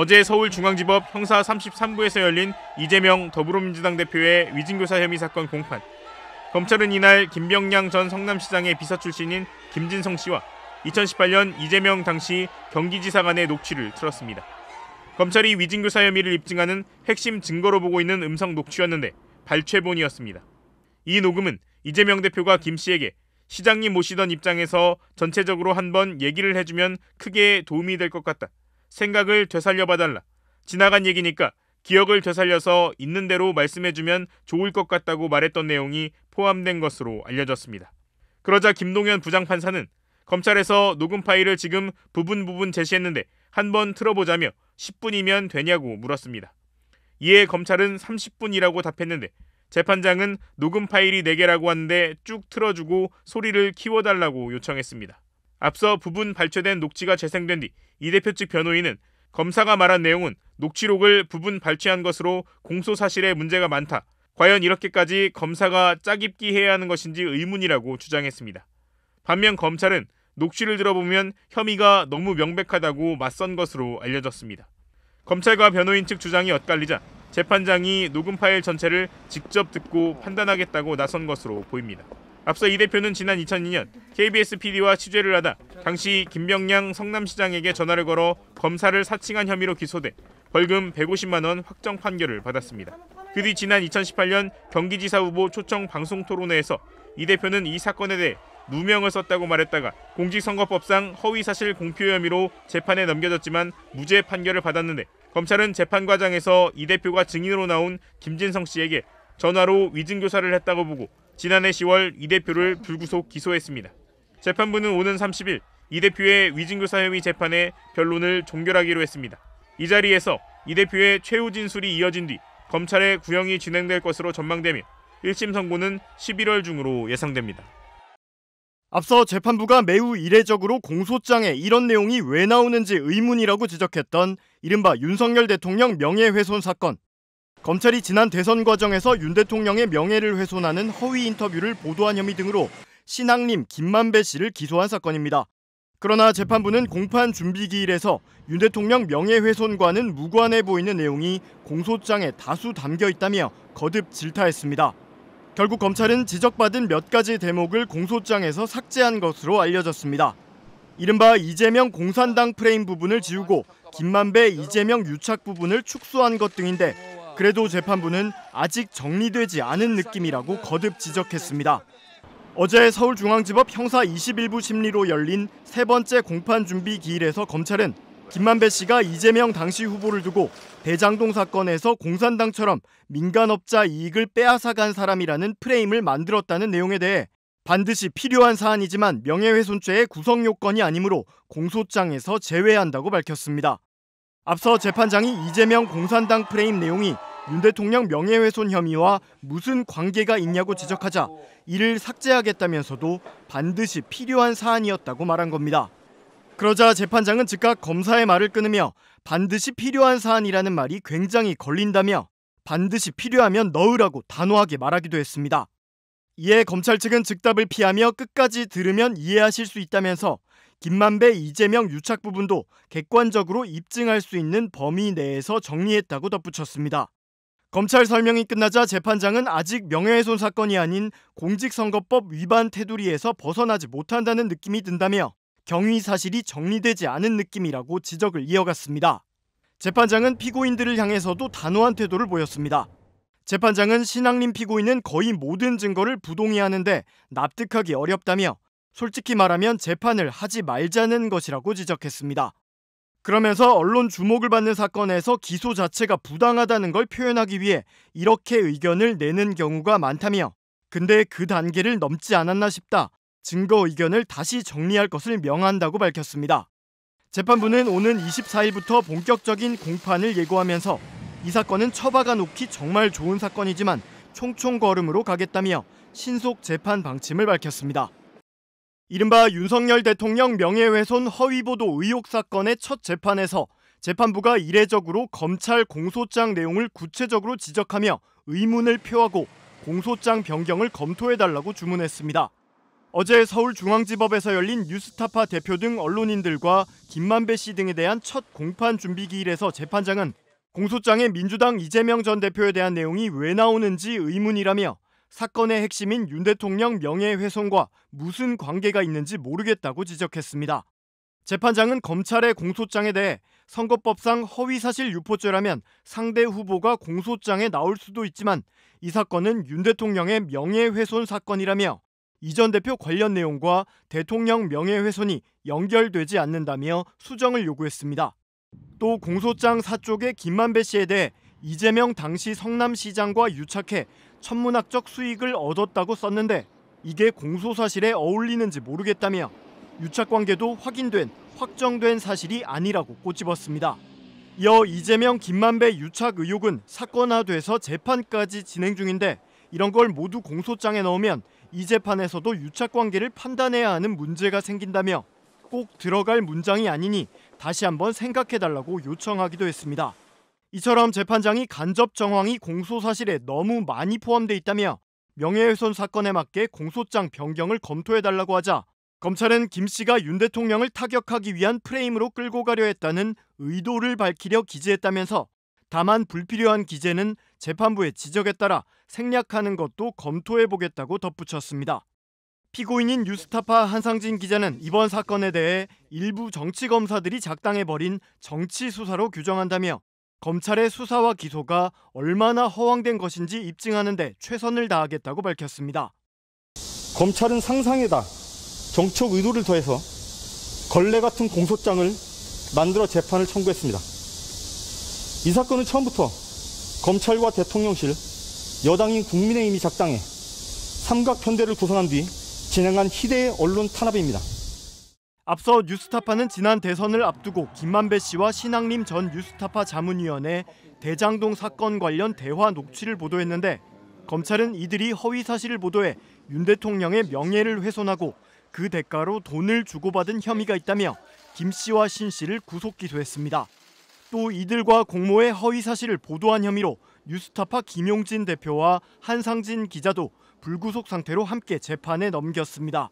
어제 서울중앙지법 형사 33부에서 열린 이재명 더불어민주당 대표의 위증교사 혐의 사건 공판. 검찰은 이날 김병량 전 성남시장의 비서 출신인 김진성 씨와 2018년 이재명 당시 경기지사 간의 녹취를 틀었습니다. 검찰이 위증교사 혐의를 입증하는 핵심 증거로 보고 있는 음성 녹취였는데 발췌본이었습니다. 이 녹음은 이재명 대표가 김 씨에게 시장님 모시던 입장에서 전체적으로 한번 얘기를 해주면 크게 도움이 될 것 같다. 생각을 되살려 봐달라. 지나간 얘기니까 기억을 되살려서 있는 대로 말씀해주면 좋을 것 같다고 말했던 내용이 포함된 것으로 알려졌습니다. 그러자 김동현 부장판사는 검찰에서 녹음 파일을 지금 부분 부분 제시했는데 한번 틀어보자며 10분이면 되냐고 물었습니다. 이에 검찰은 30분이라고 답했는데 재판장은 녹음 파일이 4개라고 하는데 쭉 틀어주고 소리를 키워달라고 요청했습니다. 앞서 부분 발췌된 녹취가 재생된 뒤 이 대표 측 변호인은 검사가 말한 내용은 녹취록을 부분 발췌한 것으로 공소 사실에 문제가 많다. 과연 이렇게까지 검사가 짜깁기 해야 하는 것인지 의문이라고 주장했습니다. 반면 검찰은 녹취를 들어보면 혐의가 너무 명백하다고 맞선 것으로 알려졌습니다. 검찰과 변호인 측 주장이 엇갈리자 재판장이 녹음 파일 전체를 직접 듣고 판단하겠다고 나선 것으로 보입니다. 앞서 이 대표는 지난 2002년 KBS PD와 취재를 하다 당시 김병양 성남시장에게 전화를 걸어 검사를 사칭한 혐의로 기소돼 벌금 150만 원 확정 판결을 받았습니다. 그 뒤 지난 2018년 경기지사 후보 초청 방송 토론회에서 이 대표는 이 사건에 대해 누명을 썼다고 말했다가 공직선거법상 허위사실 공표 혐의로 재판에 넘겨졌지만 무죄 판결을 받았는데 검찰은 재판과정에서 이 대표가 증인으로 나온 김진성 씨에게 전화로 위증교사를 했다고 보고 지난해 10월 이 대표를 불구속 기소했습니다. 재판부는 오는 30일 이 대표의 위증교사 혐의 재판에 변론을 종결하기로 했습니다. 이 자리에서 이 대표의 최후 진술이 이어진 뒤 검찰의 구형이 진행될 것으로 전망되며 1심 선고는 11월 중으로 예상됩니다. 앞서 재판부가 매우 이례적으로 공소장에 이런 내용이 왜 나오는지 의문이라고 지적했던 이른바 윤석열 대통령 명예훼손 사건. 검찰이 지난 대선 과정에서 윤 대통령의 명예를 훼손하는 허위 인터뷰를 보도한 혐의 등으로 신앙님 김만배 씨를 기소한 사건입니다. 그러나 재판부는 공판 준비기일에서 윤 대통령 명예훼손과는 무관해 보이는 내용이 공소장에 다수 담겨 있다며 거듭 질타했습니다. 결국 검찰은 지적받은 몇 가지 대목을 공소장에서 삭제한 것으로 알려졌습니다. 이른바 이재명 공산당 프레임 부분을 지우고 김만배 이재명 유착 부분을 축소한 것 등인데 그래도 재판부는 아직 정리되지 않은 느낌이라고 거듭 지적했습니다. 어제 서울중앙지법 형사 21부 심리로 열린 세 번째 공판 준비 기일에서 검찰은 김만배 씨가 이재명 당시 후보를 두고 대장동 사건에서 공산당처럼 민간업자 이익을 빼앗아간 사람이라는 프레임을 만들었다는 내용에 대해 반드시 필요한 사안이지만 명예훼손죄의 구성 요건이 아니므로 공소장에서 제외한다고 밝혔습니다. 앞서 재판장이 이재명 공산당 프레임 내용이 윤 대통령 명예훼손 혐의와 무슨 관계가 있냐고 지적하자 이를 삭제하겠다면서도 반드시 필요한 사안이었다고 말한 겁니다. 그러자 재판장은 즉각 검사의 말을 끊으며 반드시 필요한 사안이라는 말이 굉장히 걸린다며 반드시 필요하면 넣으라고 단호하게 말하기도 했습니다. 이에 검찰 측은 즉답을 피하며 끝까지 들으면 이해하실 수 있다면서 김만배, 이재명 유착 부분도 객관적으로 입증할 수 있는 범위 내에서 정리했다고 덧붙였습니다. 검찰 설명이 끝나자 재판장은 아직 명예훼손 사건이 아닌 공직선거법 위반 테두리에서 벗어나지 못한다는 느낌이 든다며 경위 사실이 정리되지 않은 느낌이라고 지적을 이어갔습니다. 재판장은 피고인들을 향해서도 단호한 태도를 보였습니다. 재판장은 신학림 피고인은 거의 모든 증거를 부동의하는데 납득하기 어렵다며 솔직히 말하면 재판을 하지 말자는 것이라고 지적했습니다. 그러면서 언론 주목을 받는 사건에서 기소 자체가 부당하다는 걸 표현하기 위해 이렇게 의견을 내는 경우가 많다며 근데 그 단계를 넘지 않았나 싶다. 증거 의견을 다시 정리할 것을 명한다고 밝혔습니다. 재판부는 오는 24일부터 본격적인 공판을 예고하면서 이 사건은 처박아 놓기 정말 좋은 사건이지만 총총 걸음으로 가겠다며 신속 재판 방침을 밝혔습니다. 이른바 윤석열 대통령 명예훼손 허위보도 의혹 사건의 첫 재판에서 재판부가 이례적으로 검찰 공소장 내용을 구체적으로 지적하며 의문을 표하고 공소장 변경을 검토해달라고 주문했습니다. 어제 서울중앙지법에서 열린 뉴스타파 대표 등 언론인들과 김만배 씨 등에 대한 첫 공판 준비 기일에서 재판장은 공소장에 민주당 이재명 전 대표에 대한 내용이 왜 나오는지 의문이라며 사건의 핵심인 윤 대통령 명예훼손과 무슨 관계가 있는지 모르겠다고 지적했습니다. 재판장은 검찰의 공소장에 대해 선거법상 허위사실 유포죄라면 상대 후보가 공소장에 나올 수도 있지만 이 사건은 윤 대통령의 명예훼손 사건이라며 이전 대표 관련 내용과 대통령 명예훼손이 연결되지 않는다며 수정을 요구했습니다. 또 공소장 사쪽의 김만배 씨에 대해 이재명 당시 성남시장과 유착해 천문학적 수익을 얻었다고 썼는데 이게 공소사실에 어울리는지 모르겠다며 유착관계도 확인된 확정된 사실이 아니라고 꼬집었습니다. 이어 이재명 김만배 유착 의혹은 사건화돼서 재판까지 진행 중인데 이런 걸 모두 공소장에 넣으면 이 재판에서도 유착관계를 판단해야 하는 문제가 생긴다며 꼭 들어갈 문장이 아니니 다시 한번 생각해달라고 요청하기도 했습니다. 이처럼 재판장이 간접 정황이 공소 사실에 너무 많이 포함돼 있다며 명예훼손 사건에 맞게 공소장 변경을 검토해달라고 하자 검찰은 김 씨가 윤 대통령을 타격하기 위한 프레임으로 끌고 가려 했다는 의도를 밝히려 기재했다면서 다만 불필요한 기재는 재판부의 지적에 따라 생략하는 것도 검토해보겠다고 덧붙였습니다. 피고인인 뉴스타파 한상진 기자는 이번 사건에 대해 일부 정치 검사들이 작당해버린 정치 수사로 규정한다며 검찰의 수사와 기소가 얼마나 허황된 것인지 입증하는데 최선을 다하겠다고 밝혔습니다. 검찰은 상상에다 정책 의도를 더해서 걸레 같은 공소장을 만들어 재판을 청구했습니다. 이 사건은 처음부터 검찰과 대통령실, 여당인 국민의힘이 작당해 삼각 편대를 구성한 뒤 진행한 희대의 언론 탄압입니다. 앞서 뉴스타파는 지난 대선을 앞두고 김만배 씨와 신학림 전 뉴스타파 자문위원회 대장동 사건 관련 대화 녹취를 보도했는데 검찰은 이들이 허위 사실을 보도해 윤 대통령의 명예를 훼손하고 그 대가로 돈을 주고받은 혐의가 있다며 김 씨와 신 씨를 구속 기소했습니다. 또 이들과 공모의 허위 사실을 보도한 혐의로 뉴스타파 김용진 대표와 한상진 기자도 불구속 상태로 함께 재판에 넘겼습니다.